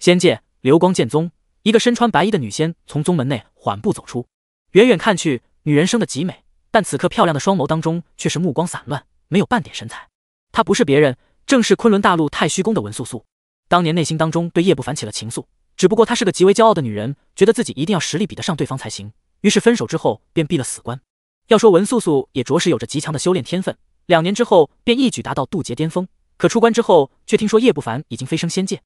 仙界流光剑宗，一个身穿白衣的女仙从宗门内缓步走出。远远看去，女人生的极美，但此刻漂亮的双眸当中却是目光散乱，没有半点神采。她不是别人，正是昆仑大陆太虚宫的文素素。当年内心当中对叶不凡起了情愫，只不过她是个极为骄傲的女人，觉得自己一定要实力比得上对方才行。于是分手之后便闭了死关。要说文素素也着实有着极强的修炼天分，两年之后便一举达到渡劫巅峰。可出关之后，却听说叶不凡已经飞升仙界。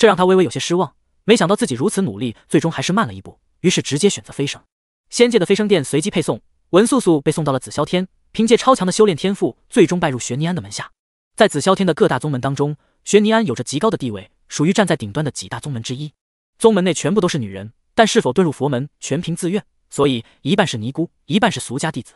这让他微微有些失望，没想到自己如此努力，最终还是慢了一步，于是直接选择飞升。仙界的飞升殿随机配送，文素素被送到了紫霄天。凭借超强的修炼天赋，最终拜入玄尼安的门下。在紫霄天的各大宗门当中，玄尼安有着极高的地位，属于站在顶端的几大宗门之一。宗门内全部都是女人，但是否遁入佛门全凭自愿，所以一半是尼姑，一半是俗家弟子。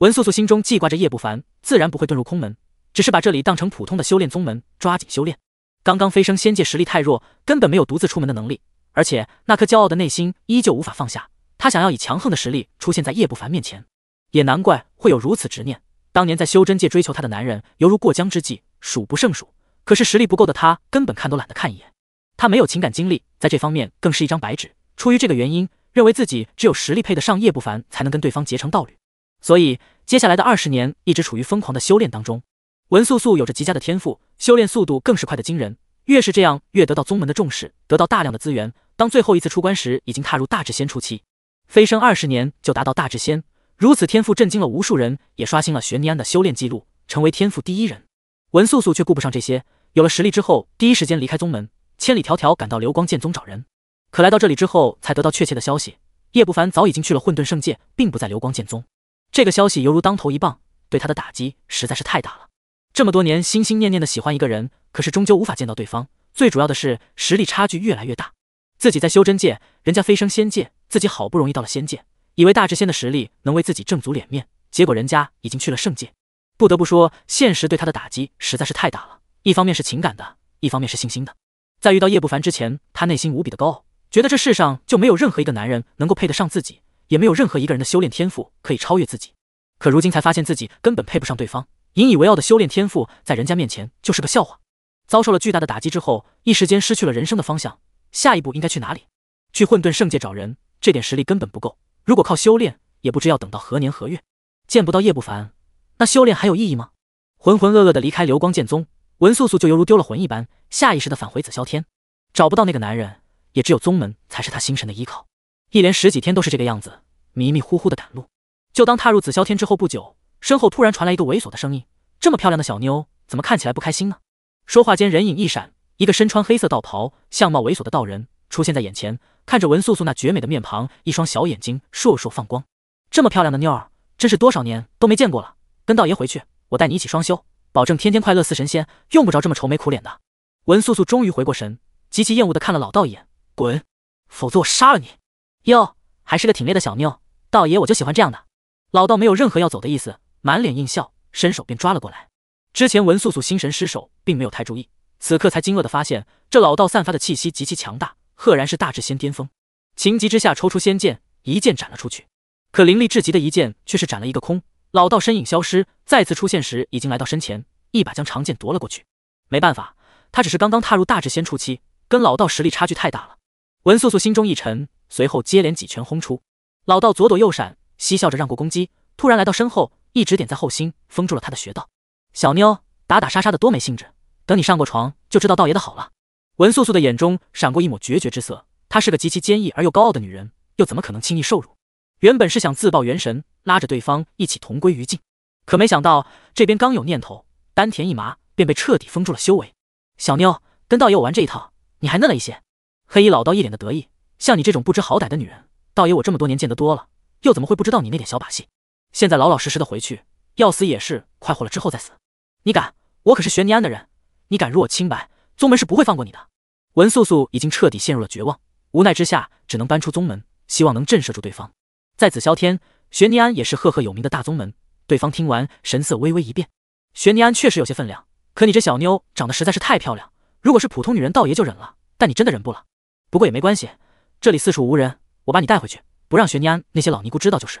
文素素心中记挂着叶不凡，自然不会遁入空门，只是把这里当成普通的修炼宗门，抓紧修炼。刚刚飞升仙界，实力太弱，根本没有独自出门的能力。而且那颗骄傲的内心依旧无法放下，他想要以强横的实力出现在叶不凡面前，也难怪会有如此执念。当年在修真界追求他的男人，犹如过江之鲫，数不胜数。可是实力不够的他，根本看都懒得看一眼。他没有情感经历，在这方面更是一张白纸。出于这个原因，认为自己只有实力配得上叶不凡，才能跟对方结成道侣。所以接下来的二十年，一直处于疯狂的修炼当中。文素素有着极佳的天赋。修炼速度更是快的惊人，越是这样，越得到宗门的重视，得到大量的资源。当最后一次出关时，已经踏入大至仙初期，飞升二十年就达到大至仙，如此天赋震惊了无数人，也刷新了玄尼安的修炼记录，成为天赋第一人。文素素却顾不上这些，有了实力之后，第一时间离开宗门，千里迢迢赶到流光剑宗找人。可来到这里之后，才得到确切的消息，叶不凡早已经去了混沌圣界，并不在流光剑宗。这个消息犹如当头一棒，对他的打击实在是太大了。这么多年，心心念念的喜欢一个人，可是终究无法见到对方。最主要的是实力差距越来越大，自己在修真界，人家飞升仙界，自己好不容易到了仙界，以为大智仙的实力能为自己挣足脸面，结果人家已经去了圣界。不得不说，现实对他的打击实在是太大了。一方面是情感的，一方面是信心的。在遇到叶不凡之前，他内心无比的高傲，觉得这世上就没有任何一个男人能够配得上自己，也没有任何一个人的修炼天赋可以超越自己。可如今才发现自己根本配不上对方。引以为傲的修炼天赋，在人家面前就是个笑话。遭受了巨大的打击之后，一时间失去了人生的方向。下一步应该去哪里？去混沌圣界找人？这点实力根本不够。如果靠修炼，也不知要等到何年何月。见不到叶不凡，那修炼还有意义吗？浑浑噩噩的离开流光剑宗，文素素就犹如丢了魂一般，下意识的返回紫霄天。找不到那个男人，也只有宗门才是他心神的依靠。一连十几天都是这个样子，迷迷糊糊的赶路。就当踏入紫霄天之后不久。身后突然传来一个猥琐的声音：“这么漂亮的小妞，怎么看起来不开心呢？”说话间，人影一闪，一个身穿黑色道袍、相貌猥琐的道人出现在眼前，看着文素素那绝美的面庞，一双小眼睛烁烁放光：“这么漂亮的妞儿，真是多少年都没见过了。跟道爷回去，我带你一起双修，保证天天快乐似神仙，用不着这么愁眉苦脸的。”文素素终于回过神，极其厌恶的看了老道一眼：“滚，否则我杀了你！”“哟，还是个挺烈的小妞，道爷我就喜欢这样的。”老道没有任何要走的意思。满脸硬笑，伸手便抓了过来。之前文素素心神失守，并没有太注意，此刻才惊愕的发现，这老道散发的气息极其强大，赫然是大智仙巅峰。情急之下，抽出仙剑，一剑斩了出去。可凌厉至极的一剑，却是斩了一个空。老道身影消失，再次出现时，已经来到身前，一把将长剑夺了过去。没办法，他只是刚刚踏入大智仙初期，跟老道实力差距太大了。文素素心中一沉，随后接连几拳轰出。老道左躲右闪，嬉笑着让过攻击，突然来到身后。一直点在后心，封住了他的穴道。小妞，打打杀杀的多没兴致，等你上过床，就知道道爷的好了。文素素的眼中闪过一抹决绝之色，她是个极其坚毅而又高傲的女人，又怎么可能轻易受辱？原本是想自爆元神，拉着对方一起同归于尽，可没想到这边刚有念头，丹田一麻，便被彻底封住了修为。小妞，跟道爷我玩这一套，你还嫩了一些。黑衣老道一脸的得意，像你这种不知好歹的女人，道爷我这么多年见得多了，又怎么会不知道你那点小把戏？现在老老实实的回去，要死也是快活了之后再死。你敢？我可是玄尼安的人，你敢辱我清白，宗门是不会放过你的。文素素已经彻底陷入了绝望，无奈之下只能搬出宗门，希望能震慑住对方。在紫霄天，玄尼安也是赫赫有名的大宗门。对方听完，神色微微一变。玄尼安确实有些分量，可你这小妞长得实在是太漂亮。如果是普通女人，道爷就忍了，但你真的忍不了。不过也没关系，这里四处无人，我把你带回去，不让玄尼安那些老尼姑知道就是。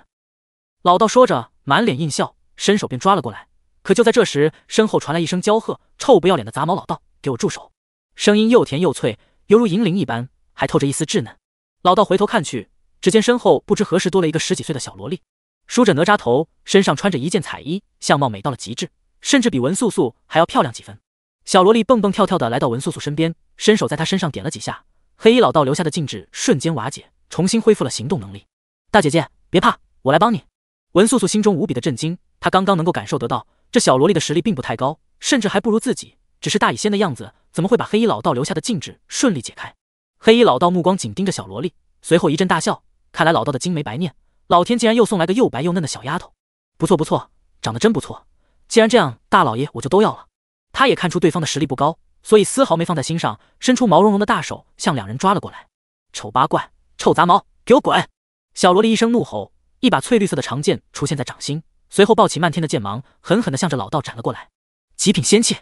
老道说着，满脸阴笑，伸手便抓了过来。可就在这时，身后传来一声娇喝：“臭不要脸的杂毛老道，给我住手！”声音又甜又脆，犹如银铃一般，还透着一丝稚嫩。老道回头看去，只见身后不知何时多了一个十几岁的小萝莉，梳着哪吒头，身上穿着一件彩衣，相貌美到了极致，甚至比文素素还要漂亮几分。小萝莉蹦蹦跳跳的来到文素素身边，伸手在她身上点了几下，黑衣老道留下的禁制瞬间瓦解，重新恢复了行动能力。大姐姐，别怕，我来帮你。文素素心中无比的震惊，她刚刚能够感受得到，这小萝莉的实力并不太高，甚至还不如自己。只是大乙仙的样子，怎么会把黑衣老道留下的禁制顺利解开？黑衣老道目光紧盯着小萝莉，随后一阵大笑。看来老道的金没白念，老天竟然又送来个又白又嫩的小丫头。不错不错，长得真不错。既然这样，大老爷我就都要了。他也看出对方的实力不高，所以丝毫没放在心上，伸出毛茸茸的大手向两人抓了过来。丑八怪，臭杂毛，给我滚！小萝莉一声怒吼。一把翠绿色的长剑出现在掌心，随后抱起漫天的剑芒，狠狠地向着老道斩了过来。极品仙器，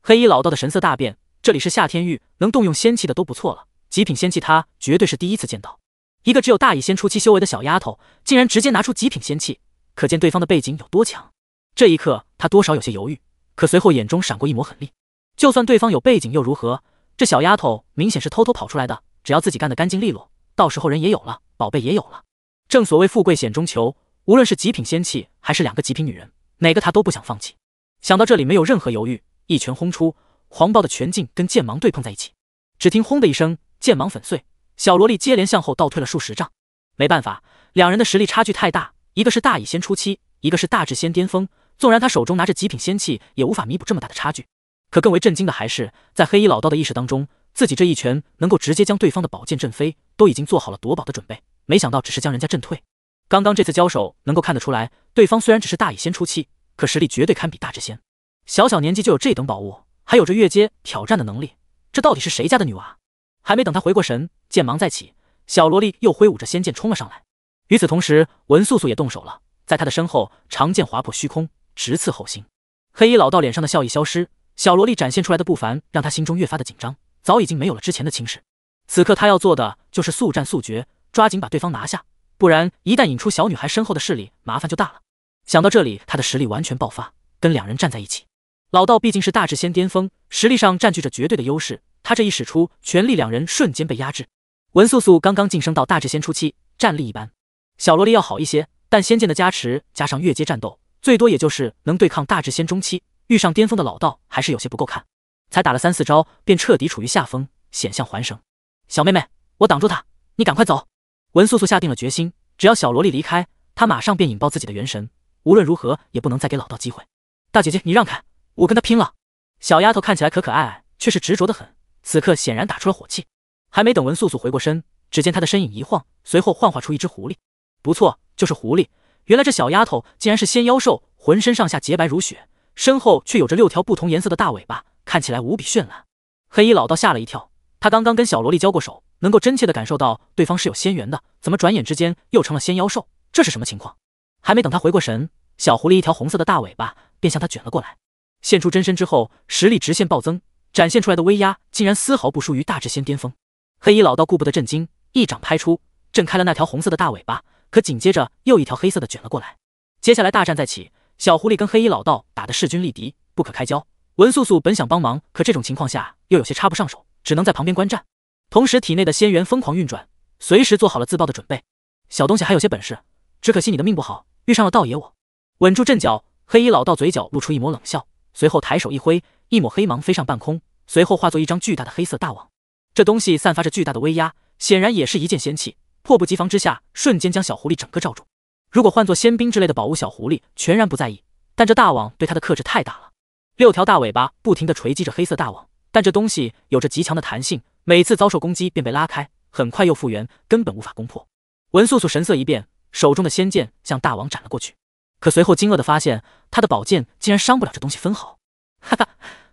黑衣老道的神色大变。这里是夏天域，能动用仙器的都不错了。极品仙器，他绝对是第一次见到。一个只有大乙仙初期修为的小丫头，竟然直接拿出极品仙器，可见对方的背景有多强。这一刻，他多少有些犹豫，可随后眼中闪过一抹狠厉。就算对方有背景又如何？这小丫头明显是偷偷跑出来的，只要自己干得干净利落，到时候人也有了，宝贝也有了。正所谓富贵险中求，无论是极品仙器还是两个极品女人，哪个他都不想放弃。想到这里，没有任何犹豫，一拳轰出，狂暴的拳劲跟剑芒对碰在一起。只听轰的一声，剑芒粉碎，小萝莉接连向后倒退了数十丈。没办法，两人的实力差距太大，一个是大乙仙初期，一个是大至仙巅峰，纵然他手中拿着极品仙器，也无法弥补这么大的差距。可更为震惊的还是，在黑衣老道的意识当中，自己这一拳能够直接将对方的宝剑震飞，都已经做好了夺宝的准备。没想到只是将人家震退。刚刚这次交手能够看得出来，对方虽然只是大乙仙初期，可实力绝对堪比大至仙。小小年纪就有这等宝物，还有着越阶挑战的能力，这到底是谁家的女娃？还没等他回过神，剑芒再起，小萝莉又挥舞着仙剑冲了上来。与此同时，文素素也动手了，在她的身后，长剑划破虚空，直刺后心。黑衣老道脸上的笑意消失，小萝莉展现出来的不凡，让他心中越发的紧张，早已经没有了之前的轻视。此刻他要做的就是速战速决。抓紧把对方拿下，不然一旦引出小女孩身后的势力，麻烦就大了。想到这里，他的实力完全爆发，跟两人站在一起。老道毕竟是大智仙巅峰，实力上占据着绝对的优势。他这一使出全力，两人瞬间被压制。文素素刚刚晋升到大智仙初期，战力一般。小萝莉要好一些，但仙剑的加持加上越阶战斗，最多也就是能对抗大智仙中期。遇上巅峰的老道，还是有些不够看。才打了三四招，便彻底处于下风，险象环生。小妹妹，我挡住他，你赶快走。文素素下定了决心，只要小萝莉离开，她马上便引爆自己的元神，无论如何也不能再给老道机会。大姐姐，你让开，我跟他拼了！小丫头看起来可可爱爱，却是执着的很。此刻显然打出了火气。还没等文素素回过身，只见她的身影一晃，随后幻化出一只狐狸。不错，就是狐狸。原来这小丫头竟然是仙妖兽，浑身上下洁白如雪，身后却有着六条不同颜色的大尾巴，看起来无比绚烂。黑衣老道吓了一跳，他刚刚跟小萝莉交过手。能够真切地感受到对方是有仙缘的，怎么转眼之间又成了仙妖兽？这是什么情况？还没等他回过神，小狐狸一条红色的大尾巴便向他卷了过来。现出真身之后，实力直线暴增，展现出来的威压竟然丝毫不输于大至仙巅峰。黑衣老道顾不得震惊，一掌拍出，震开了那条红色的大尾巴。可紧接着又一条黑色的卷了过来，接下来大战再起，小狐狸跟黑衣老道打得势均力敌，不可开交。文素素本想帮忙，可这种情况下又有些插不上手，只能在旁边观战。同时，体内的仙元疯狂运转，随时做好了自爆的准备。小东西还有些本事，只可惜你的命不好，遇上了道爷我。稳住阵脚，黑衣老道嘴角露出一抹冷笑，随后抬手一挥，一抹黑芒飞上半空，随后化作一张巨大的黑色大网。这东西散发着巨大的威压，显然也是一件仙器。迫不及防之下，瞬间将小狐狸整个罩住。如果换作仙兵之类的宝物，小狐狸全然不在意，但这大网对他的克制太大了。六条大尾巴不停地锤击着黑色大网。但这东西有着极强的弹性，每次遭受攻击便被拉开，很快又复原，根本无法攻破。文素素神色一变，手中的仙剑向大王斩了过去，可随后惊愕的发现，她的宝剑竟然伤不了这东西分毫。哈哈，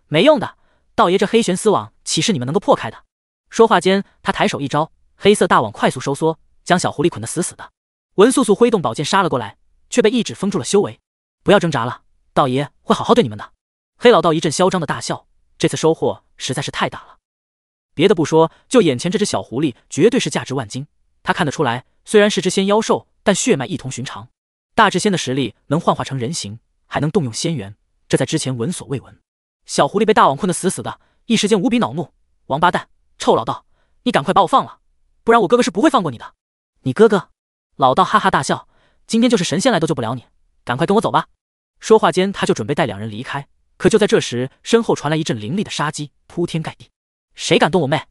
没用的，道爷这黑玄丝网岂是你们能够破开的？说话间，他抬手一招，黑色大网快速收缩，将小狐狸捆得死死的。文素素挥动宝剑杀了过来，却被一指封住了修为。不要挣扎了，道爷会好好对你们的。黑老道一阵嚣张的大笑。这次收获实在是太大了，别的不说，就眼前这只小狐狸，绝对是价值万金。他看得出来，虽然是只仙妖兽，但血脉异同寻常。大智仙的实力能幻化成人形，还能动用仙元，这在之前闻所未闻。小狐狸被大网困得死死的，一时间无比恼怒：“王八蛋，臭老道，你赶快把我放了，不然我哥哥是不会放过你的！”你哥哥？老道哈哈大笑：“今天就是神仙来都救不了你，赶快跟我走吧！”说话间，他就准备带两人离开。可就在这时，身后传来一阵凌厉的杀机，铺天盖地。谁敢动我妹？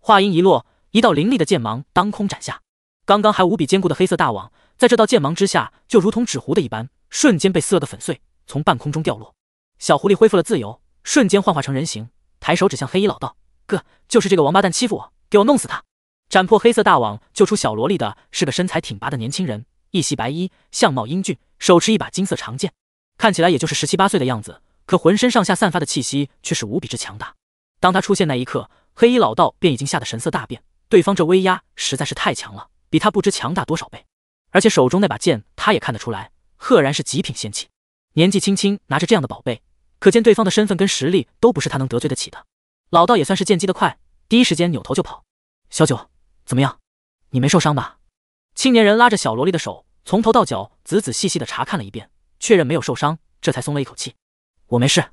话音一落，一道凌厉的剑芒当空斩下。刚刚还无比坚固的黑色大网，在这道剑芒之下，就如同纸糊的一般，瞬间被撕了个粉碎，从半空中掉落。小狐狸恢复了自由，瞬间幻化成人形，抬手指向黑衣老道：“哥，就是这个王八蛋欺负我，给我弄死他！”斩破黑色大网救出小萝莉的，是个身材挺拔的年轻人，一袭白衣，相貌英俊，手持一把金色长剑，看起来也就是十七八岁的样子。可浑身上下散发的气息却是无比之强大。当他出现那一刻，黑衣老道便已经吓得神色大变。对方这威压实在是太强了，比他不知强大多少倍。而且手中那把剑，他也看得出来，赫然是极品仙器。年纪轻轻拿着这样的宝贝，可见对方的身份跟实力都不是他能得罪得起的。老道也算是见机得快，第一时间扭头就跑。小九，怎么样？你没受伤吧？青年人拉着小萝莉的手，从头到脚仔仔细细的查看了一遍，确认没有受伤，这才松了一口气。我没事。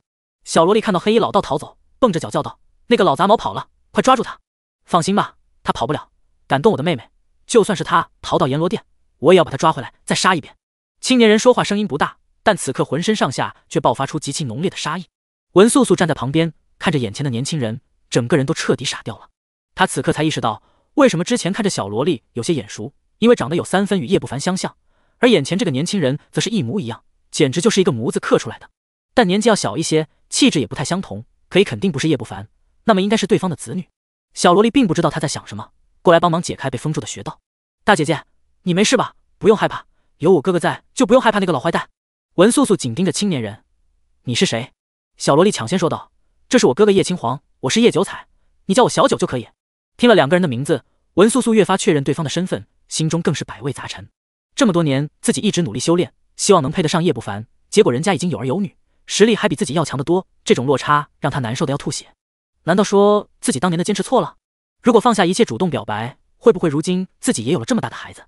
小萝莉看到黑衣老道逃走，蹦着脚叫道：“那个老杂毛跑了，快抓住他！”放心吧，他跑不了。敢动我的妹妹，就算是他逃到阎罗殿，我也要把他抓回来再杀一遍。青年人说话声音不大，但此刻浑身上下却爆发出极其浓烈的杀意。文素素站在旁边，看着眼前的年轻人，整个人都彻底傻掉了。她此刻才意识到，为什么之前看着小萝莉有些眼熟，因为长得有三分与叶不凡相像，而眼前这个年轻人则是一模一样，简直就是一个模子刻出来的。但年纪要小一些，气质也不太相同，可以肯定不是叶不凡，那么应该是对方的子女。小萝莉并不知道他在想什么，过来帮忙解开被封住的穴道。大姐姐，你没事吧？不用害怕，有我哥哥在，就不用害怕那个老坏蛋。文素素紧盯着青年人，你是谁？小萝莉抢先说道：“这是我哥哥叶青黄，我是叶九彩，你叫我小九就可以。”听了两个人的名字，文素素越发确认对方的身份，心中更是百味杂陈。这么多年，自己一直努力修炼，希望能配得上叶不凡，结果人家已经有儿有女。实力还比自己要强得多，这种落差让他难受的要吐血。难道说自己当年的坚持错了？如果放下一切主动表白，会不会如今自己也有了这么大的孩子？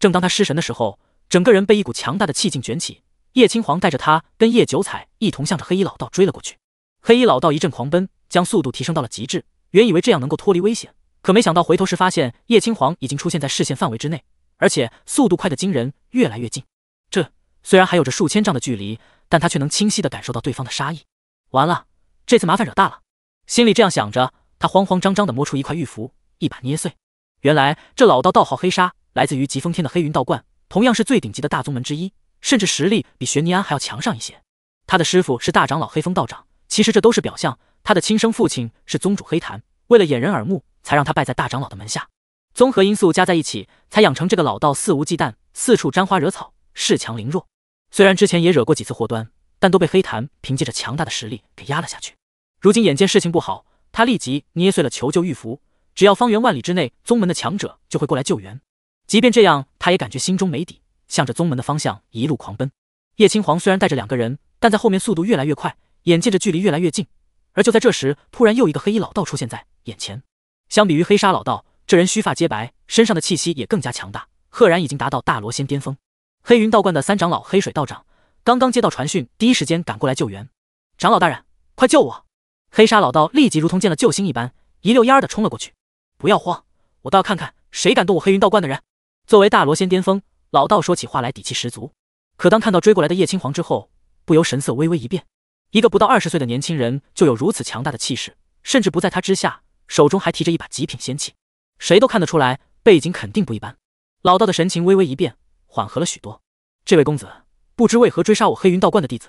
正当他失神的时候，整个人被一股强大的气劲卷起，叶青黄带着他跟叶九彩一同向着黑衣老道追了过去。黑衣老道一阵狂奔，将速度提升到了极致。原以为这样能够脱离危险，可没想到回头时发现叶青黄已经出现在视线范围之内，而且速度快的惊人，越来越近。这虽然还有着数千丈的距离。但他却能清晰的感受到对方的杀意。完了，这次麻烦惹大了。心里这样想着，他慌慌张张的摸出一块玉符，一把捏碎。原来这老道道号黑沙，来自于疾风天的黑云道观，同样是最顶级的大宗门之一，甚至实力比玄尼安还要强上一些。他的师傅是大长老黑风道长，其实这都是表象，他的亲生父亲是宗主黑檀，为了掩人耳目，才让他拜在大长老的门下。综合因素加在一起，才养成这个老道肆无忌惮、四处沾花惹草、恃强凌弱。虽然之前也惹过几次祸端，但都被黑檀凭借着强大的实力给压了下去。如今眼见事情不好，他立即捏碎了求救玉符，只要方圆万里之内宗门的强者就会过来救援。即便这样，他也感觉心中没底，向着宗门的方向一路狂奔。叶青皇虽然带着两个人，但在后面速度越来越快，眼见着距离越来越近。而就在这时，突然又一个黑衣老道出现在眼前。相比于黑沙老道，这人须发皆白，身上的气息也更加强大，赫然已经达到大罗仙巅峰。黑云道观的三长老黑水道长刚刚接到传讯，第一时间赶过来救援。长老大人，快救我！黑沙老道立即如同见了救星一般，一溜烟儿的冲了过去。不要慌，我倒要看看谁敢动我黑云道观的人。作为大罗仙巅峰，老道说起话来底气十足。可当看到追过来的叶青皇之后，不由神色微微一变。一个不到二十岁的年轻人就有如此强大的气势，甚至不在他之下，手中还提着一把极品仙器，谁都看得出来背景肯定不一般。老道的神情微微一变。缓和了许多。这位公子，不知为何追杀我黑云道观的弟子？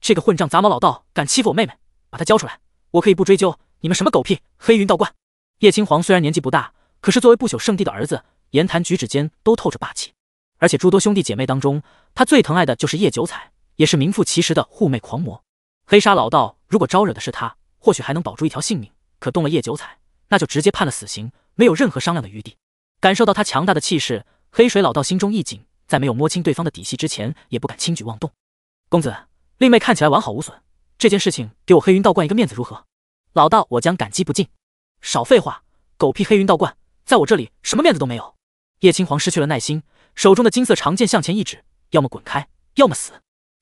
这个混账杂毛老道敢欺负我妹妹，把他交出来，我可以不追究。你们什么狗屁黑云道观？叶青黄虽然年纪不大，可是作为不朽圣地的儿子，言谈举止间都透着霸气。而且诸多兄弟姐妹当中，他最疼爱的就是叶九彩，也是名副其实的护妹狂魔。黑沙老道如果招惹的是他，或许还能保住一条性命；可动了叶九彩，那就直接判了死刑，没有任何商量的余地。感受到他强大的气势，黑水老道心中一紧。在没有摸清对方的底细之前，也不敢轻举妄动。公子，令妹看起来完好无损，这件事情给我黑云道观一个面子如何？老道，我将感激不尽。少废话，狗屁黑云道观，在我这里什么面子都没有。叶青黄失去了耐心，手中的金色长剑向前一指：要么滚开，要么死。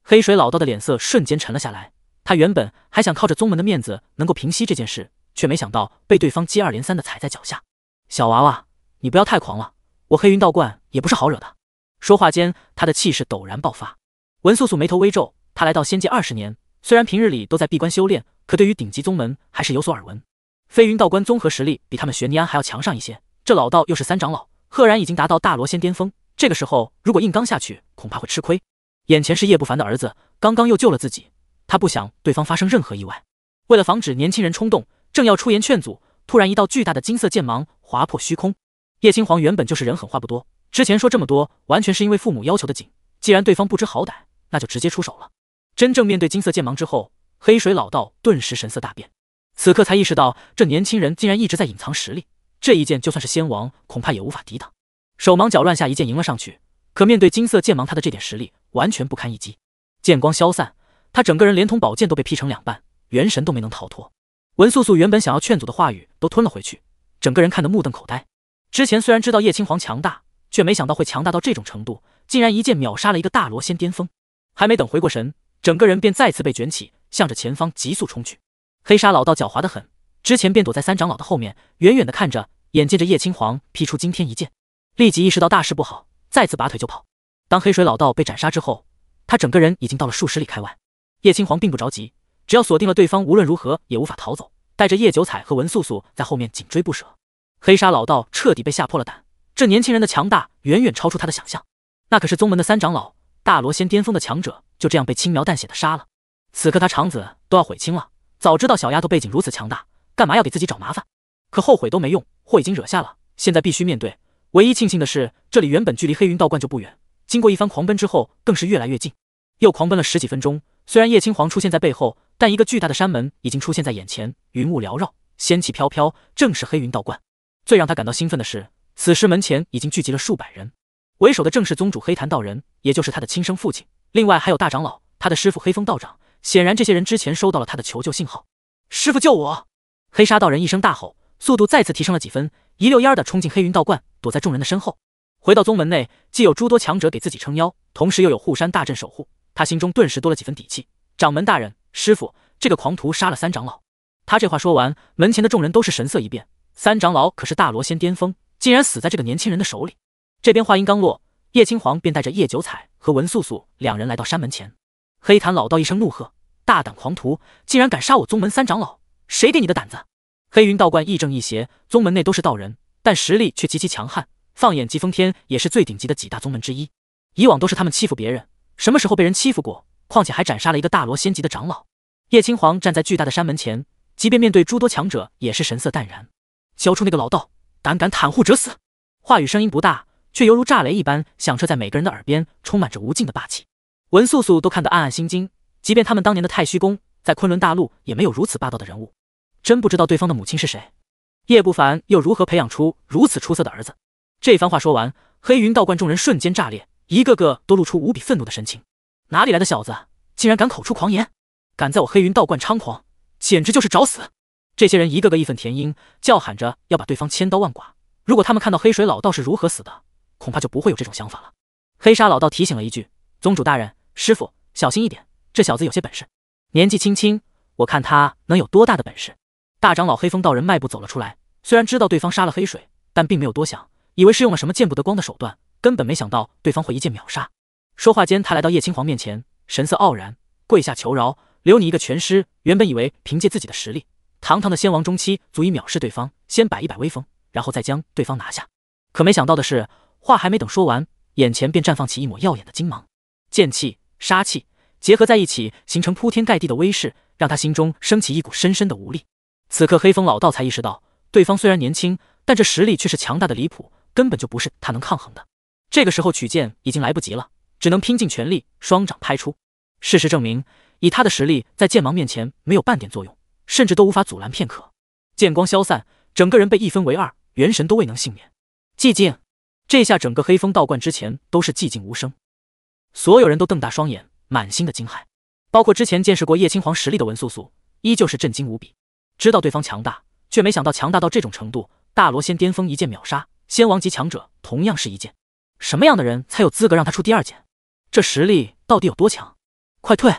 黑水老道的脸色瞬间沉了下来，他原本还想靠着宗门的面子能够平息这件事，却没想到被对方接二连三的踩在脚下。小娃娃，你不要太狂了，我黑云道观也不是好惹的。说话间，他的气势陡然爆发。文素素眉头微皱，他来到仙界二十年，虽然平日里都在闭关修炼，可对于顶级宗门还是有所耳闻。飞云道观综合实力比他们玄尼庵还要强上一些，这老道又是三长老，赫然已经达到大罗仙巅峰。这个时候如果硬刚下去，恐怕会吃亏。眼前是叶不凡的儿子，刚刚又救了自己，他不想对方发生任何意外。为了防止年轻人冲动，正要出言劝阻，突然一道巨大的金色剑芒划破虚空。叶青黄原本就是人狠话不多。之前说这么多，完全是因为父母要求的紧。既然对方不知好歹，那就直接出手了。真正面对金色剑芒之后，黑水老道顿时神色大变，此刻才意识到这年轻人竟然一直在隐藏实力。这一剑就算是仙王，恐怕也无法抵挡。手忙脚乱下一剑迎了上去，可面对金色剑芒，他的这点实力完全不堪一击。剑光消散，他整个人连同宝剑都被劈成两半，元神都没能逃脱。文素素原本想要劝阻的话语都吞了回去，整个人看得目瞪口呆。之前虽然知道叶青皇强大，却没想到会强大到这种程度，竟然一剑秒杀了一个大罗仙巅峰。还没等回过神，整个人便再次被卷起，向着前方急速冲去。黑沙老道狡猾的很，之前便躲在三长老的后面，远远的看着。眼见着叶青黄劈出惊天一剑，立即意识到大事不好，再次拔腿就跑。当黑水老道被斩杀之后，他整个人已经到了数十里开外。叶青黄并不着急，只要锁定了对方，无论如何也无法逃走。带着叶九彩和文素素在后面紧追不舍。黑沙老道彻底被吓破了胆。这年轻人的强大远远超出他的想象，那可是宗门的三长老，大罗仙巅峰的强者，就这样被轻描淡写的杀了。此刻他肠子都要悔青了，早知道小丫头背景如此强大，干嘛要给自己找麻烦？可后悔都没用，祸已经惹下了，现在必须面对。唯一庆幸的是，这里原本距离黑云道观就不远，经过一番狂奔之后，更是越来越近。又狂奔了十几分钟，虽然叶青黄出现在背后，但一个巨大的山门已经出现在眼前，云雾缭绕，仙气飘飘，正是黑云道观。最让他感到兴奋的是。此时门前已经聚集了数百人，为首的正是宗主黑檀道人，也就是他的亲生父亲。另外还有大长老，他的师傅黑风道长。显然，这些人之前收到了他的求救信号。师傅救我！黑沙道人一声大吼，速度再次提升了几分，一溜烟儿的冲进黑云道观，躲在众人的身后。回到宗门内，既有诸多强者给自己撑腰，同时又有护山大阵守护，他心中顿时多了几分底气。掌门大人，师傅，这个狂徒杀了三长老！他这话说完，门前的众人都是神色一变。三长老可是大罗仙巅峰。竟然死在这个年轻人的手里！这边话音刚落，叶青黄便带着叶九彩和文素素两人来到山门前。黑檀老道一声怒喝：“大胆狂徒，竟然敢杀我宗门三长老！谁给你的胆子？”黑云道观亦正亦邪，宗门内都是道人，但实力却极其强悍。放眼疾风天，也是最顶级的几大宗门之一。以往都是他们欺负别人，什么时候被人欺负过？况且还斩杀了一个大罗仙级的长老。叶青黄站在巨大的山门前，即便面对诸多强者，也是神色淡然。交出那个老道！胆敢袒护者死！话语声音不大，却犹如炸雷一般响彻在每个人的耳边，充满着无尽的霸气。文素素都看得暗暗心惊，即便他们当年的太虚宫在昆仑大陆也没有如此霸道的人物。真不知道对方的母亲是谁，叶不凡又如何培养出如此出色的儿子？这番话说完，黑云道观众人瞬间炸裂，一个个都露出无比愤怒的神情。哪里来的小子，竟然敢口出狂言，敢在我黑云道观猖狂，简直就是找死！这些人一个个义愤填膺，叫喊着要把对方千刀万剐。如果他们看到黑水老道是如何死的，恐怕就不会有这种想法了。黑沙老道提醒了一句：“宗主大人，师傅，小心一点，这小子有些本事，年纪轻轻，我看他能有多大的本事。”大长老黑风道人迈步走了出来，虽然知道对方杀了黑水，但并没有多想，以为是用了什么见不得光的手段，根本没想到对方会一剑秒杀。说话间，他来到叶青皇面前，神色傲然，跪下求饶：“留你一个全尸。”原本以为凭借自己的实力。堂堂的仙王中期，足以藐视对方。先摆一摆威风，然后再将对方拿下。可没想到的是，话还没等说完，眼前便绽放起一抹耀眼的金芒，剑气、杀气结合在一起，形成铺天盖地的威势，让他心中升起一股深深的无力。此刻，黑风老道才意识到，对方虽然年轻，但这实力却是强大的离谱，根本就不是他能抗衡的。这个时候取剑已经来不及了，只能拼尽全力，双掌拍出。事实证明，以他的实力，在剑芒面前没有半点作用。甚至都无法阻拦片刻，剑光消散，整个人被一分为二，元神都未能幸免。寂静，这下整个黑风道观之前都是寂静无声，所有人都瞪大双眼，满心的惊骇。包括之前见识过叶青皇实力的文素素，依旧是震惊无比。知道对方强大，却没想到强大到这种程度，大罗仙巅峰一剑秒杀，仙王级强者同样是一剑。什么样的人才有资格让他出第二剑？这实力到底有多强？快退！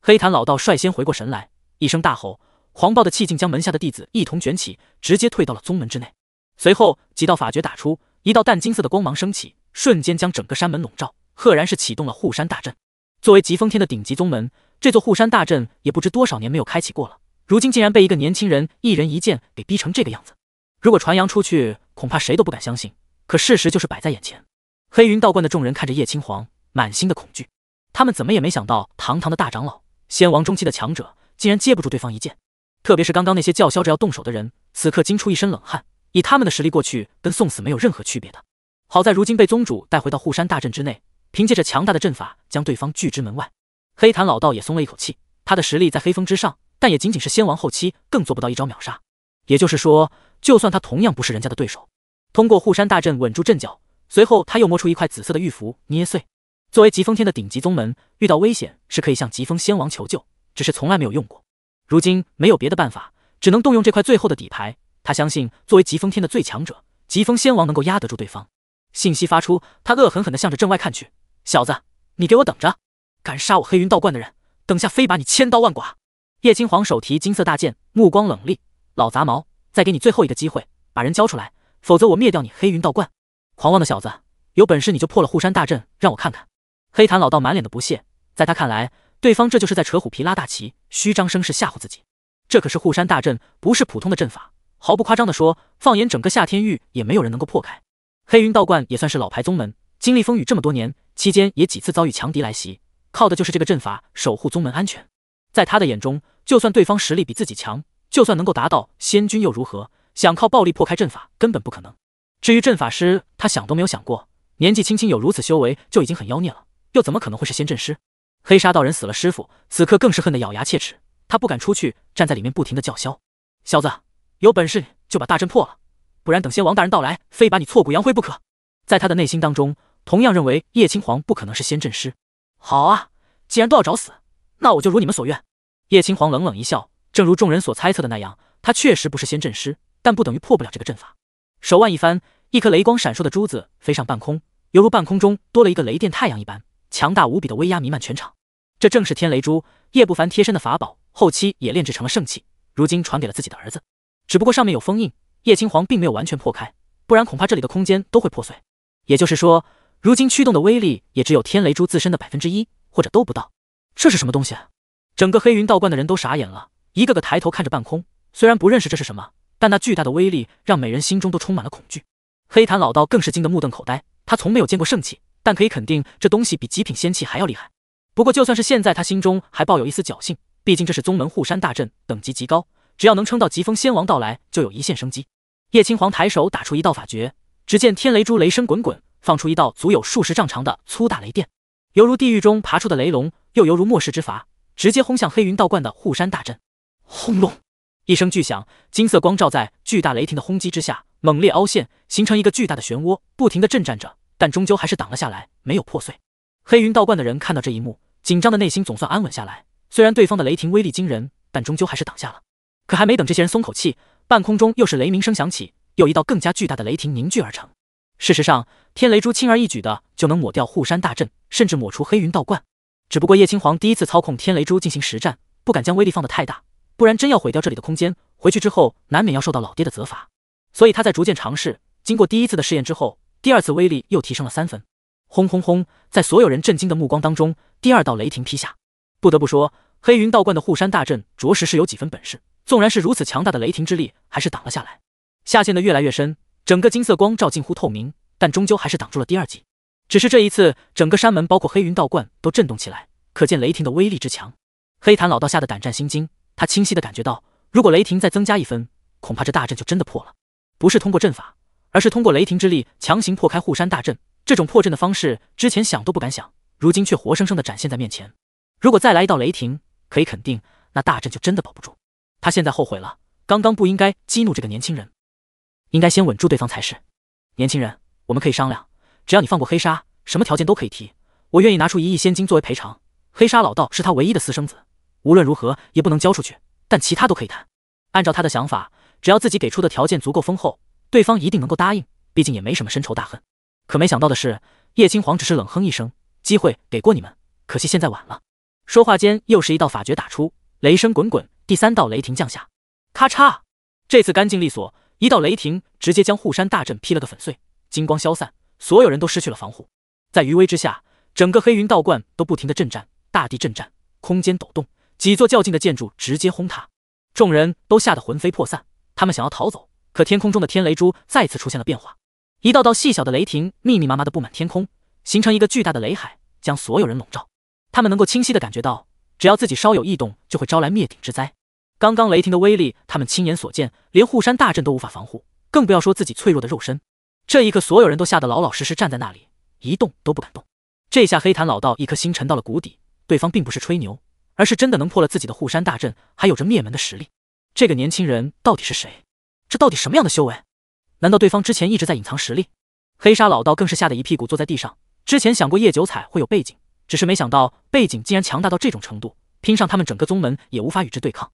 黑坛老道率先回过神来，一声大吼。狂暴的气劲将门下的弟子一同卷起，直接退到了宗门之内。随后几道法诀打出，一道淡金色的光芒升起，瞬间将整个山门笼罩，赫然是启动了护山大阵。作为疾风天的顶级宗门，这座护山大阵也不知多少年没有开启过了，如今竟然被一个年轻人一人一剑给逼成这个样子。如果传扬出去，恐怕谁都不敢相信。可事实就是摆在眼前。黑云道观的众人看着叶青黄，满心的恐惧。他们怎么也没想到，堂堂的大长老、仙王中期的强者，竟然接不住对方一剑。特别是刚刚那些叫嚣着要动手的人，此刻惊出一身冷汗。以他们的实力过去，跟送死没有任何区别。的好在如今被宗主带回到护山大阵之内，凭借着强大的阵法将对方拒之门外。黑檀老道也松了一口气，他的实力在黑风之上，但也仅仅是仙王后期，更做不到一招秒杀。也就是说，就算他同样不是人家的对手，通过护山大阵稳住阵脚，随后他又摸出一块紫色的玉符，捏碎。作为疾风天的顶级宗门，遇到危险是可以向疾风仙王求救，只是从来没有用过。如今没有别的办法，只能动用这块最后的底牌。他相信，作为疾风天的最强者，疾风仙王能够压得住对方。信息发出，他恶狠狠地向着镇外看去：“小子，你给我等着！敢杀我黑云道观的人，等下非把你千刀万剐！”叶青黄手提金色大剑，目光冷厉：“老杂毛，再给你最后一个机会，把人交出来，否则我灭掉你黑云道观！”狂妄的小子，有本事你就破了护山大阵，让我看看！黑檀老道满脸的不屑，在他看来。对方这就是在扯虎皮拉大旗，虚张声势吓唬自己。这可是护山大阵，不是普通的阵法。毫不夸张的说，放眼整个夏天域，也没有人能够破开。黑云道观也算是老牌宗门，经历风雨这么多年，期间也几次遭遇强敌来袭，靠的就是这个阵法守护宗门安全。在他的眼中，就算对方实力比自己强，就算能够达到仙君又如何？想靠暴力破开阵法根本不可能。至于阵法师，他想都没有想过，年纪轻轻有如此修为就已经很妖孽了，又怎么可能会是仙阵师？黑沙道人死了，师傅此刻更是恨得咬牙切齿。他不敢出去，站在里面不停的叫嚣：“小子，有本事就把大阵破了，不然等仙王大人到来，非把你挫骨扬灰不可。”在他的内心当中，同样认为叶青皇不可能是仙阵师。好啊，既然都要找死，那我就如你们所愿。叶青皇冷冷一笑，正如众人所猜测的那样，他确实不是仙阵师，但不等于破不了这个阵法。手腕一翻，一颗雷光闪烁的珠子飞上半空，犹如半空中多了一个雷电太阳一般。强大无比的威压弥漫全场，这正是天雷珠，叶不凡贴身的法宝，后期也炼制成了圣器，如今传给了自己的儿子。只不过上面有封印，叶青黄并没有完全破开，不然恐怕这里的空间都会破碎。也就是说，如今驱动的威力也只有天雷珠自身的百分之一，或者都不到。这是什么东西？整个黑云道观的人都傻眼了，一个个抬头看着半空，虽然不认识这是什么，但那巨大的威力让每人心中都充满了恐惧。黑檀老道更是惊得目瞪口呆，他从没有见过圣器。但可以肯定，这东西比极品仙器还要厉害。不过，就算是现在，他心中还抱有一丝侥幸，毕竟这是宗门护山大阵，等级极高，只要能撑到疾风仙王到来，就有一线生机。叶青皇抬手打出一道法诀，只见天雷珠雷声滚滚，放出一道足有数十丈长的粗大雷电，犹如地狱中爬出的雷龙，又犹如末世之罚，直接轰向黑云道观的护山大阵。轰隆！一声巨响，金色光照在巨大雷霆的轰击之下猛烈凹陷，形成一个巨大的漩涡，不停地震颤着。但终究还是挡了下来，没有破碎。黑云道观的人看到这一幕，紧张的内心总算安稳下来。虽然对方的雷霆威力惊人，但终究还是挡下了。可还没等这些人松口气，半空中又是雷鸣声响起，又一道更加巨大的雷霆凝聚而成。事实上，天雷珠轻而易举的就能抹掉护山大阵，甚至抹除黑云道观。只不过叶青黄第一次操控天雷珠进行实战，不敢将威力放得太大，不然真要毁掉这里的空间，回去之后难免要受到老爹的责罚。所以他在逐渐尝试，经过第一次的试验之后。第二次威力又提升了三分，轰轰轰！在所有人震惊的目光当中，第二道雷霆劈下。不得不说，黑云道观的护山大阵着实是有几分本事，纵然是如此强大的雷霆之力，还是挡了下来。下陷的越来越深，整个金色光照近乎透明，但终究还是挡住了第二击。只是这一次，整个山门包括黑云道观都震动起来，可见雷霆的威力之强。黑檀老道吓得胆战心惊，他清晰的感觉到，如果雷霆再增加一分，恐怕这大阵就真的破了。不是通过阵法。而是通过雷霆之力强行破开护山大阵，这种破阵的方式之前想都不敢想，如今却活生生的展现在面前。如果再来一道雷霆，可以肯定那大阵就真的保不住。他现在后悔了，刚刚不应该激怒这个年轻人，应该先稳住对方才是。年轻人，我们可以商量，只要你放过黑沙，什么条件都可以提，我愿意拿出一亿仙金作为赔偿。黑沙老道是他唯一的私生子，无论如何也不能交出去，但其他都可以谈。按照他的想法，只要自己给出的条件足够丰厚。对方一定能够答应，毕竟也没什么深仇大恨。可没想到的是，叶青皇只是冷哼一声：“机会给过你们，可惜现在晚了。”说话间，又是一道法诀打出，雷声滚滚，第三道雷霆降下，咔嚓，这次干净利索，一道雷霆直接将护山大阵劈了个粉碎，金光消散，所有人都失去了防护。在余威之下，整个黑云道观都不停的震颤，大地震颤，空间抖动，几座较劲的建筑直接轰塌，众人都吓得魂飞魄散，他们想要逃走。可天空中的天雷珠再次出现了变化，一道道细小的雷霆密密麻麻的布满天空，形成一个巨大的雷海，将所有人笼罩。他们能够清晰的感觉到，只要自己稍有异动，就会招来灭顶之灾。刚刚雷霆的威力，他们亲眼所见，连护山大阵都无法防护，更不要说自己脆弱的肉身。这一刻，所有人都吓得老老实实站在那里，一动都不敢动。这下黑潭老道一颗心沉到了谷底，对方并不是吹牛，而是真的能破了自己的护山大阵，还有着灭门的实力。这个年轻人到底是谁？这到底什么样的修为？难道对方之前一直在隐藏实力？黑沙老道更是吓得一屁股坐在地上。之前想过叶九彩会有背景，只是没想到背景竟然强大到这种程度，拼上他们整个宗门也无法与之对抗。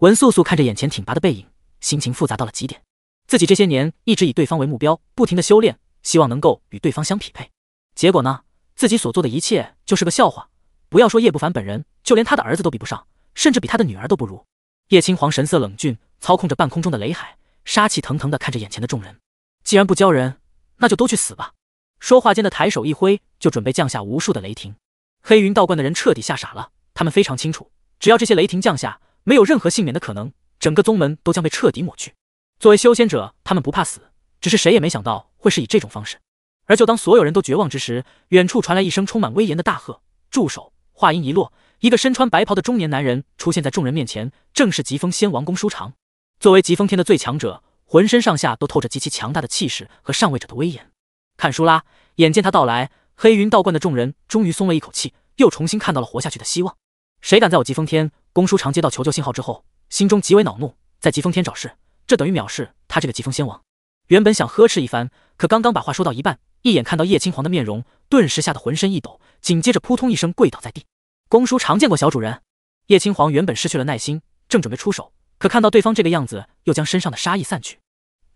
文素素看着眼前挺拔的背影，心情复杂到了极点。自己这些年一直以对方为目标，不停的修炼，希望能够与对方相匹配。结果呢？自己所做的一切就是个笑话。不要说叶不凡本人，就连他的儿子都比不上，甚至比他的女儿都不如。叶青黄神色冷峻，操控着半空中的雷海。杀气腾腾地看着眼前的众人，既然不教人，那就都去死吧！说话间的抬手一挥，就准备降下无数的雷霆。黑云道观的人彻底吓傻了，他们非常清楚，只要这些雷霆降下，没有任何幸免的可能，整个宗门都将被彻底抹去。作为修仙者，他们不怕死，只是谁也没想到会是以这种方式。而就当所有人都绝望之时，远处传来一声充满威严的大喝：“住手！”话音一落，一个身穿白袍的中年男人出现在众人面前，正是疾风仙王宫舒长。作为疾风天的最强者，浑身上下都透着极其强大的气势和上位者的威严。看书啦！眼见他到来，黑云道观的众人终于松了一口气，又重新看到了活下去的希望。谁敢在我疾风天？公叔长接到求救信号之后，心中极为恼怒，在疾风天找事，这等于藐视他这个疾风仙王。原本想呵斥一番，可刚刚把话说到一半，一眼看到叶青黄的面容，顿时吓得浑身一抖，紧接着扑通一声跪倒在地。公叔长见过小主人。叶青黄原本失去了耐心，正准备出手。可看到对方这个样子，又将身上的杀意散去。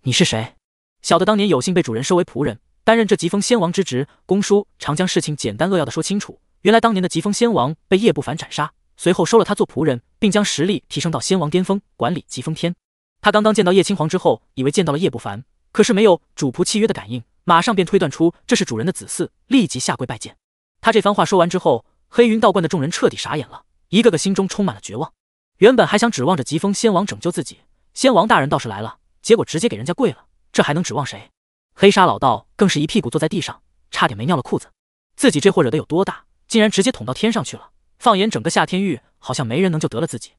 你是谁？小的当年有幸被主人收为仆人，担任这疾风仙王之职。公叔常将事情简单扼要的说清楚。原来当年的疾风仙王被叶不凡斩杀，随后收了他做仆人，并将实力提升到仙王巅峰，管理疾风天。他刚刚见到叶青皇之后，以为见到了叶不凡，可是没有主仆契约的感应，马上便推断出这是主人的子嗣，立即下跪拜见。他这番话说完之后，黑云道观的众人彻底傻眼了，一个个心中充满了绝望。原本还想指望着疾风仙王拯救自己，仙王大人倒是来了，结果直接给人家跪了，这还能指望谁？黑沙老道更是一屁股坐在地上，差点没尿了裤子。自己这货惹得有多大，竟然直接捅到天上去了？放眼整个夏天域，好像没人能救得了自己。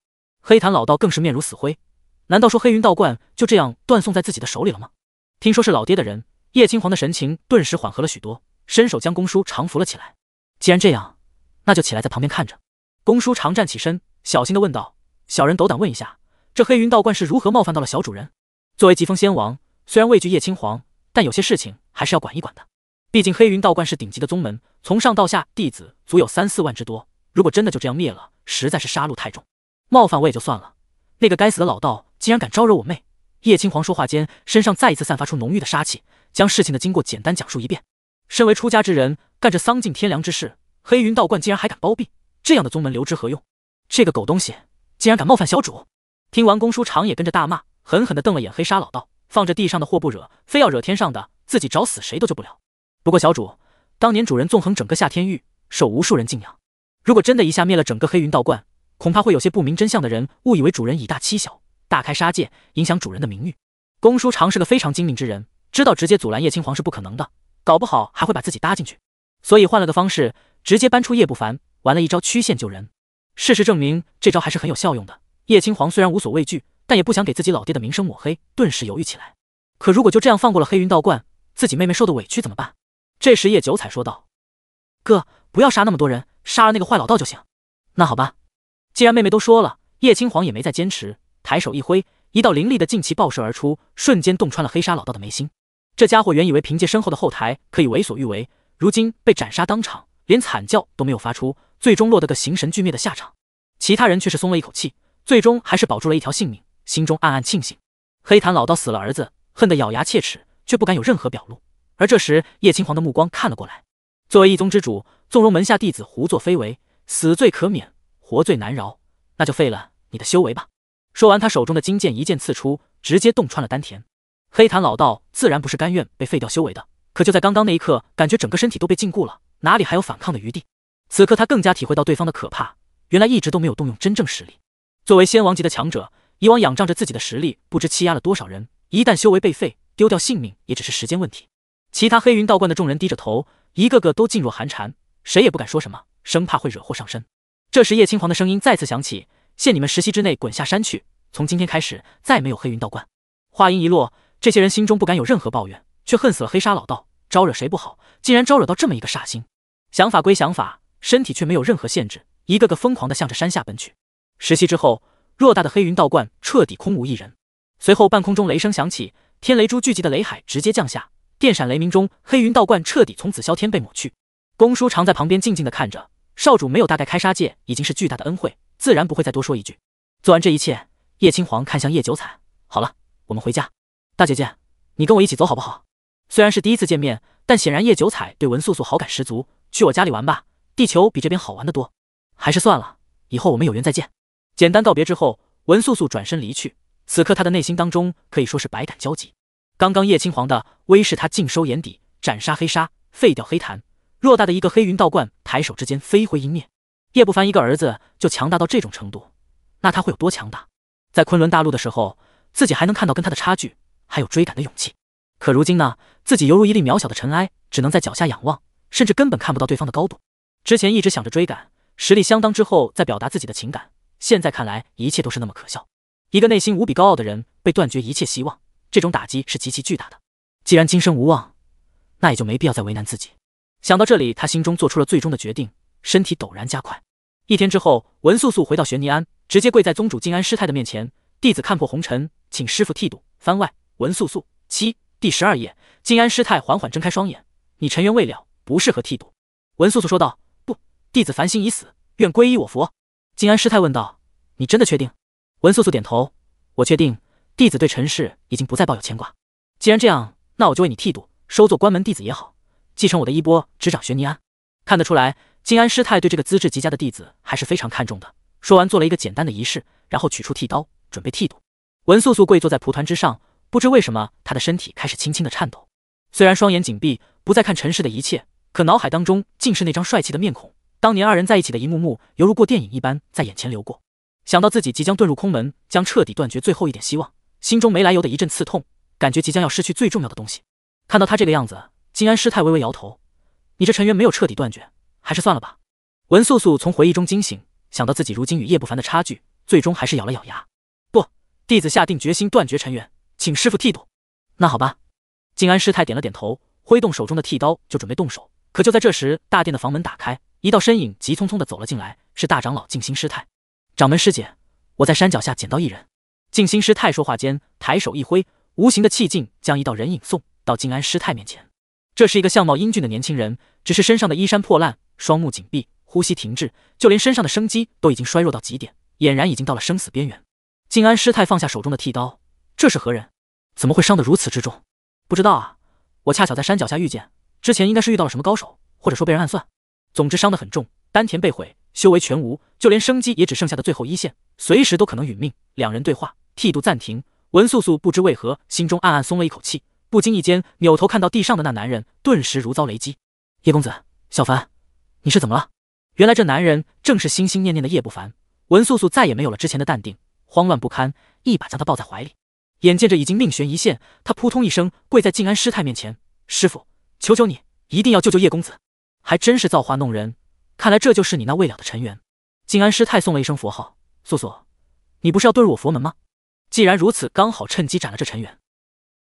黑檀老道更是面如死灰，难道说黑云道观就这样断送在自己的手里了吗？听说是老爹的人，叶青黄的神情顿时缓和了许多，伸手将公叔长扶了起来。既然这样，那就起来在旁边看着。公叔长站起身，小心的问道。小人斗胆问一下，这黑云道观是如何冒犯到了小主人？作为疾风仙王，虽然畏惧叶青皇，但有些事情还是要管一管的。毕竟黑云道观是顶级的宗门，从上到下弟子足有三四万之多。如果真的就这样灭了，实在是杀戮太重。冒犯我也就算了，那个该死的老道竟然敢招惹我妹！叶青皇说话间，身上再一次散发出浓郁的杀气，将事情的经过简单讲述一遍。身为出家之人，干这丧尽天良之事，黑云道观竟然还敢包庇，这样的宗门留之何用？这个狗东西！竟然敢冒犯小主！听完，公叔长也跟着大骂，狠狠地瞪了眼黑沙老道，放着地上的祸不惹，非要惹天上的，自己找死，谁都救不了。不过小主，当年主人纵横整个夏天域，受无数人敬仰。如果真的一下灭了整个黑云道观，恐怕会有些不明真相的人误以为主人以大欺小，大开杀戒，影响主人的名誉。公叔长是个非常精明之人，知道直接阻拦叶青皇是不可能的，搞不好还会把自己搭进去，所以换了个方式，直接搬出叶不凡，玩了一招曲线救人。事实证明，这招还是很有效用的。叶青黄虽然无所畏惧，但也不想给自己老爹的名声抹黑，顿时犹豫起来。可如果就这样放过了黑云道观，自己妹妹受的委屈怎么办？这时叶九彩说道：“哥，不要杀那么多人，杀了那个坏老道就行。”那好吧，既然妹妹都说了，叶青黄也没再坚持，抬手一挥，一道凌厉的劲气爆射而出，瞬间洞穿了黑沙老道的眉心。这家伙原以为凭借身后的后台可以为所欲为，如今被斩杀当场，连惨叫都没有发出。最终落得个形神俱灭的下场，其他人却是松了一口气，最终还是保住了一条性命，心中暗暗庆幸。黑檀老道死了儿子，恨得咬牙切齿，却不敢有任何表露。而这时，叶青黄的目光看了过来。作为一宗之主，纵容门下弟子胡作非为，死罪可免，活罪难饶，那就废了你的修为吧。说完，他手中的金剑一剑刺出，直接洞穿了丹田。黑檀老道自然不是甘愿被废掉修为的，可就在刚刚那一刻，感觉整个身体都被禁锢了，哪里还有反抗的余地？此刻他更加体会到对方的可怕，原来一直都没有动用真正实力。作为仙王级的强者，以往仰仗着自己的实力，不知欺压了多少人。一旦修为被废，丢掉性命也只是时间问题。其他黑云道观的众人低着头，一个个都噤若寒蝉，谁也不敢说什么，生怕会惹祸上身。这时叶青黄的声音再次响起：“限你们十息之内滚下山去！从今天开始，再没有黑云道观。”话音一落，这些人心中不敢有任何抱怨，却恨死了黑沙老道，招惹谁不好，竟然招惹到这么一个煞星。想法归想法。身体却没有任何限制，一个个疯狂的向着山下奔去。十息之后，偌大的黑云道观彻底空无一人。随后半空中雷声响起，天雷珠聚集的雷海直接降下，电闪雷鸣中，黑云道观彻底从紫霄天被抹去。公叔常在旁边静静的看着，少主没有大概开杀戒已经是巨大的恩惠，自然不会再多说一句。做完这一切，叶青黄看向叶九彩，好了，我们回家。大姐姐，你跟我一起走好不好？虽然是第一次见面，但显然叶九彩对文素素好感十足。去我家里玩吧。地球比这边好玩的多，还是算了。以后我们有缘再见。简单告别之后，文素素转身离去。此刻她的内心当中可以说是百感交集。刚刚叶青黄的威势，她尽收眼底，斩杀黑沙，废掉黑潭，偌大的一个黑云道观，抬手之间飞灰烟灭。叶不凡一个儿子就强大到这种程度，那他会有多强大？在昆仑大陆的时候，自己还能看到跟他的差距，还有追赶的勇气。可如今呢，自己犹如一粒渺小的尘埃，只能在脚下仰望，甚至根本看不到对方的高度。之前一直想着追赶，实力相当之后再表达自己的情感，现在看来一切都是那么可笑。一个内心无比高傲的人被断绝一切希望，这种打击是极其巨大的。既然今生无望，那也就没必要再为难自己。想到这里，他心中做出了最终的决定，身体陡然加快。一天之后，文素素回到玄尼庵，直接跪在宗主静安师太的面前：“弟子看破红尘，请师傅剃度。”番外文素素七第十二页。静安师太缓缓睁开双眼：“你尘缘未了，不适合剃度。”文素素说道。弟子凡心已死，愿皈依我佛。静安师太问道：“你真的确定？”文素素点头：“我确定，弟子对尘世已经不再抱有牵挂。既然这样，那我就为你剃度，收做关门弟子也好，继承我的衣钵，执掌玄尼庵。”看得出来，静安师太对这个资质极佳的弟子还是非常看重的。说完，做了一个简单的仪式，然后取出剃刀，准备剃度。文素素跪坐在蒲团之上，不知为什么，她的身体开始轻轻的颤抖。虽然双眼紧闭，不再看尘世的一切，可脑海当中尽是那张帅气的面孔。当年二人在一起的一幕幕，犹如过电影一般在眼前流过。想到自己即将遁入空门，将彻底断绝最后一点希望，心中没来由的一阵刺痛，感觉即将要失去最重要的东西。看到他这个样子，静安师太微微摇头：“你这尘缘没有彻底断绝，还是算了吧。”文素素从回忆中惊醒，想到自己如今与叶不凡的差距，最终还是咬了咬牙：“不，弟子下定决心断绝尘缘，请师傅剃度。”那好吧，静安师太点了点头，挥动手中的剃刀就准备动手。可就在这时，大殿的房门打开。一道身影急匆匆地走了进来，是大长老静心师太。掌门师姐，我在山脚下捡到一人。静心师太说话间，抬手一挥，无形的气劲将一道人影送到静安师太面前。这是一个相貌英俊的年轻人，只是身上的衣衫破烂，双目紧闭，呼吸停滞，就连身上的生机都已经衰弱到极点，俨然已经到了生死边缘。静安师太放下手中的剃刀，这是何人？怎么会伤得如此之重？不知道啊，我恰巧在山脚下遇见，之前应该是遇到了什么高手，或者说被人暗算。总之伤得很重，丹田被毁，修为全无，就连生机也只剩下的最后一线，随时都可能殒命。两人对话，剃度暂停。文素素不知为何，心中暗暗松了一口气，不经意间扭头看到地上的那男人，顿时如遭雷击。叶公子，小凡，你是怎么了？原来这男人正是心心念念的叶不凡。文素素再也没有了之前的淡定，慌乱不堪，一把将他抱在怀里。眼见着已经命悬一线，他扑通一声跪在静安师太面前：“师傅，求求你，一定要救救叶公子。”还真是造化弄人，看来这就是你那未了的尘缘。静安师太送了一声佛号，素素，你不是要遁入我佛门吗？既然如此，刚好趁机斩了这尘缘。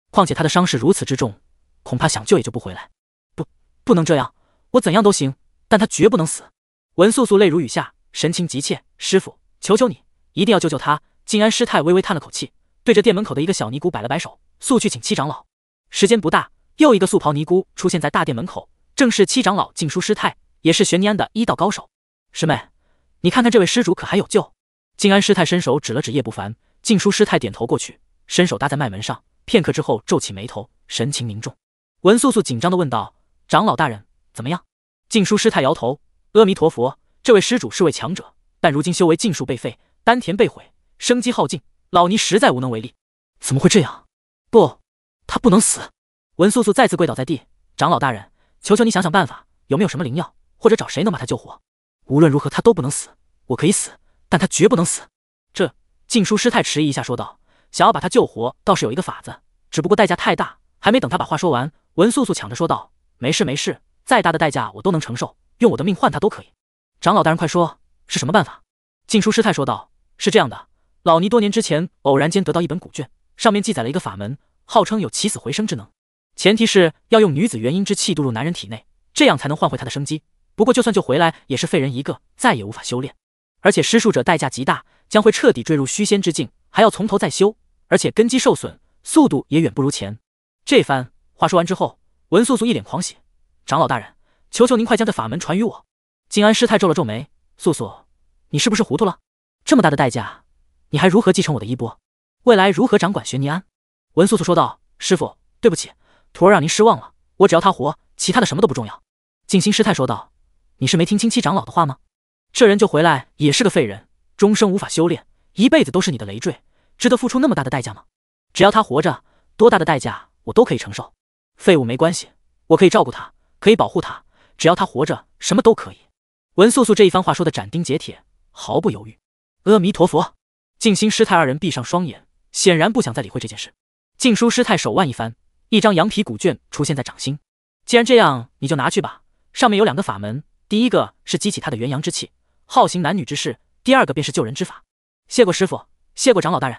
况且他的伤势如此之重，恐怕想救也救不回来。不，不能这样，我怎样都行，但他绝不能死。文素素泪如雨下，神情急切，师傅，求求你，一定要救救他。静安师太微微叹了口气，对着店门口的一个小尼姑摆了摆手，速去请七长老。时间不大，又一个素袍尼姑出现在大殿门口。正是七长老静书师太，也是玄尼庵的医道高手。师妹，你看看这位施主可还有救？静安师太伸手指了指叶不凡，静书师太点头过去，伸手搭在脉门上，片刻之后皱起眉头，神情凝重。文素素紧张的问道：“长老大人，怎么样？”静书师太摇头：“阿弥陀佛，这位施主是位强者，但如今修为尽数被废，丹田被毁，生机耗尽，老尼实在无能为力。”怎么会这样？不，他不能死！文素素再次跪倒在地，长老大人。求求你想想办法，有没有什么灵药，或者找谁能把他救活？无论如何，他都不能死。我可以死，但他绝不能死。这静书师太迟疑一下说道：“想要把他救活，倒是有一个法子，只不过代价太大。”还没等他把话说完，文素素抢着说道：“没事没事，再大的代价我都能承受，用我的命换他都可以。”长老大人，快说是什么办法？静书师太说道：“是这样的，老尼多年之前偶然间得到一本古卷，上面记载了一个法门，号称有起死回生之能。”前提是要用女子元婴之气渡入男人体内，这样才能换回他的生机。不过，就算救回来，也是废人一个，再也无法修炼。而且施术者代价极大，将会彻底坠入虚仙之境，还要从头再修，而且根基受损，速度也远不如前。这番话说完之后，文素素一脸狂喜：“长老大人，求求您快将这法门传于我！”静安师太皱了皱眉：“素素，你是不是糊涂了？这么大的代价，你还如何继承我的衣钵？未来如何掌管玄尼庵？”文素素说道：“师傅，对不起。”徒儿让您失望了，我只要他活，其他的什么都不重要。静心师太说道：“你是没听清七长老的话吗？这人就回来也是个废人，终生无法修炼，一辈子都是你的累赘，值得付出那么大的代价吗？只要他活着，多大的代价我都可以承受。废物没关系，我可以照顾他，可以保护他，只要他活着，什么都可以。”文素素这一番话说的斩钉截铁，毫不犹豫。阿弥陀佛，静心师太二人闭上双眼，显然不想再理会这件事。静书师太手腕一翻。一张羊皮古卷出现在掌心，既然这样，你就拿去吧。上面有两个法门，第一个是激起他的元阳之气，好行男女之事；第二个便是救人之法。谢过师傅，谢过长老大人。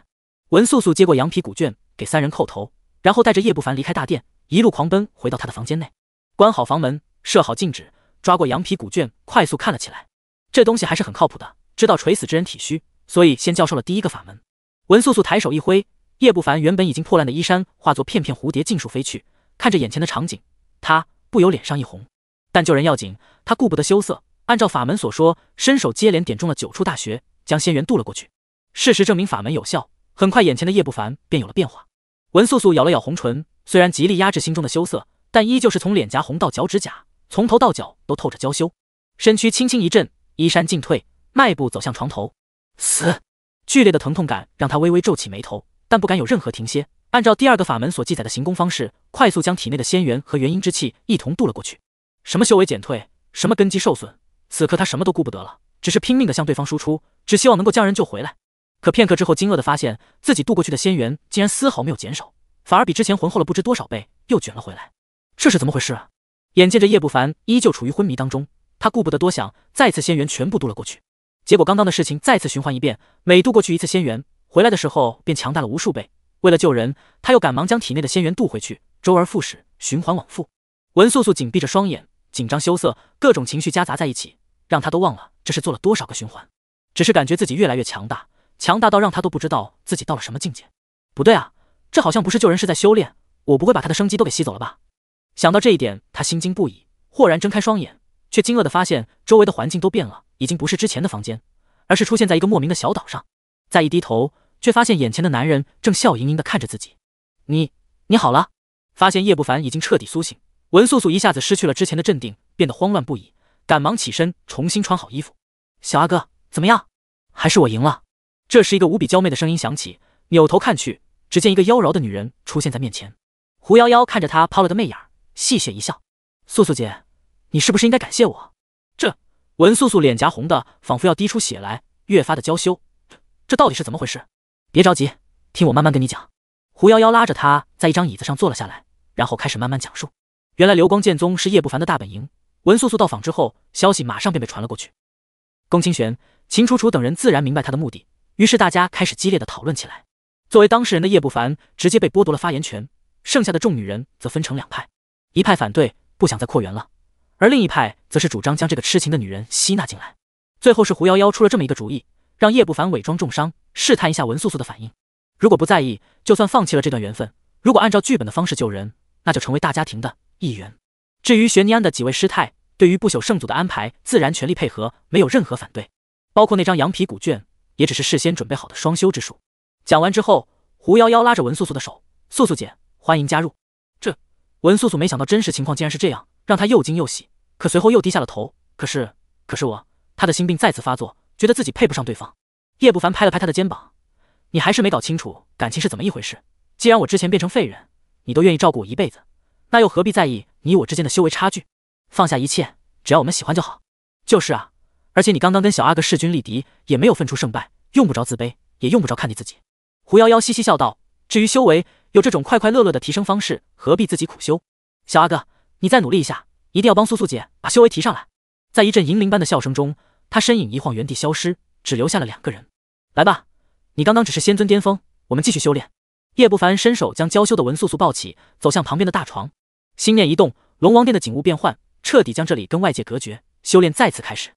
文素素接过羊皮古卷，给三人叩头，然后带着叶不凡离开大殿，一路狂奔回到他的房间内，关好房门，设好禁止，抓过羊皮古卷，快速看了起来。这东西还是很靠谱的，知道垂死之人体虚，所以先教授了第一个法门。文素素抬手一挥。叶不凡原本已经破烂的衣衫化作片片蝴蝶尽数飞去，看着眼前的场景，他不由脸上一红。但救人要紧，他顾不得羞涩，按照法门所说，伸手接连点中了九处大穴，将仙元渡了过去。事实证明法门有效，很快眼前的叶不凡便有了变化。文素素咬了咬红唇，虽然极力压制心中的羞涩，但依旧是从脸颊红到脚趾甲，从头到脚都透着娇羞。身躯轻轻一震，衣衫尽退，迈步走向床头。死！剧烈的疼痛感让他微微皱起眉头。但不敢有任何停歇，按照第二个法门所记载的行功方式，快速将体内的仙元和元婴之气一同渡了过去。什么修为减退，什么根基受损，此刻他什么都顾不得了，只是拼命的向对方输出，只希望能够将人救回来。可片刻之后，惊愕的发现自己渡过去的仙元竟然丝毫没有减少，反而比之前浑厚了不知多少倍，又卷了回来。这是怎么回事？啊？眼见着叶不凡依旧处于昏迷当中，他顾不得多想，再次仙元全部渡了过去。结果刚刚的事情再次循环一遍，每渡过去一次仙元。回来的时候便强大了无数倍。为了救人，他又赶忙将体内的仙元渡回去，周而复始，循环往复。文素素紧闭着双眼，紧张羞涩，各种情绪夹杂在一起，让她都忘了这是做了多少个循环，只是感觉自己越来越强大，强大到让她都不知道自己到了什么境界。不对啊，这好像不是救人，是在修炼。我不会把他的生机都给吸走了吧？想到这一点，他心惊不已，豁然睁开双眼，却惊愕的发现周围的环境都变了，已经不是之前的房间，而是出现在一个莫名的小岛上。再一低头。却发现眼前的男人正笑盈盈的看着自己，你你好了？发现叶不凡已经彻底苏醒，文素素一下子失去了之前的镇定，变得慌乱不已，赶忙起身重新穿好衣服。小阿哥怎么样？还是我赢了？这时一个无比娇媚的声音响起，扭头看去，只见一个妖娆的女人出现在面前。胡夭夭看着她抛了个媚眼，戏谑一笑：“素素姐，你是不是应该感谢我？”这文素素脸颊红的仿佛要滴出血来，越发的娇羞。这到底是怎么回事？别着急，听我慢慢跟你讲。胡幺幺拉着他在一张椅子上坐了下来，然后开始慢慢讲述。原来流光剑宗是叶不凡的大本营，文素素到访之后，消息马上便被传了过去。宫清玄、秦楚楚等人自然明白他的目的，于是大家开始激烈的讨论起来。作为当事人的叶不凡直接被剥夺了发言权，剩下的众女人则分成两派：一派反对，不想再扩员了；而另一派则是主张将这个痴情的女人吸纳进来。最后是胡幺幺出了这么一个主意，让叶不凡伪装重伤。试探一下文素素的反应，如果不在意，就算放弃了这段缘分；如果按照剧本的方式救人，那就成为大家庭的一员。至于玄尼庵的几位师太，对于不朽圣祖的安排，自然全力配合，没有任何反对。包括那张羊皮古卷，也只是事先准备好的双修之术。讲完之后，胡幺幺拉着文素素的手：“素素姐，欢迎加入。”这文素素没想到真实情况竟然是这样，让她又惊又喜。可随后又低下了头，可是，可是我，她的心病再次发作，觉得自己配不上对方。叶不凡拍了拍他的肩膀：“你还是没搞清楚感情是怎么一回事。既然我之前变成废人，你都愿意照顾我一辈子，那又何必在意你我之间的修为差距？放下一切，只要我们喜欢就好。”“就是啊，而且你刚刚跟小阿哥势均力敌，也没有分出胜败，用不着自卑，也用不着看你自己。”胡幺幺嘻嘻笑道：“至于修为，有这种快快乐乐的提升方式，何必自己苦修？”“小阿哥，你再努力一下，一定要帮素素姐把修为提上来。”在一阵银铃般的笑声中，他身影一晃，原地消失，只留下了两个人。来吧，你刚刚只是仙尊巅峰，我们继续修炼。叶不凡伸手将娇羞的文素素抱起，走向旁边的大床，心念一动，龙王殿的景物变换，彻底将这里跟外界隔绝，修炼再次开始。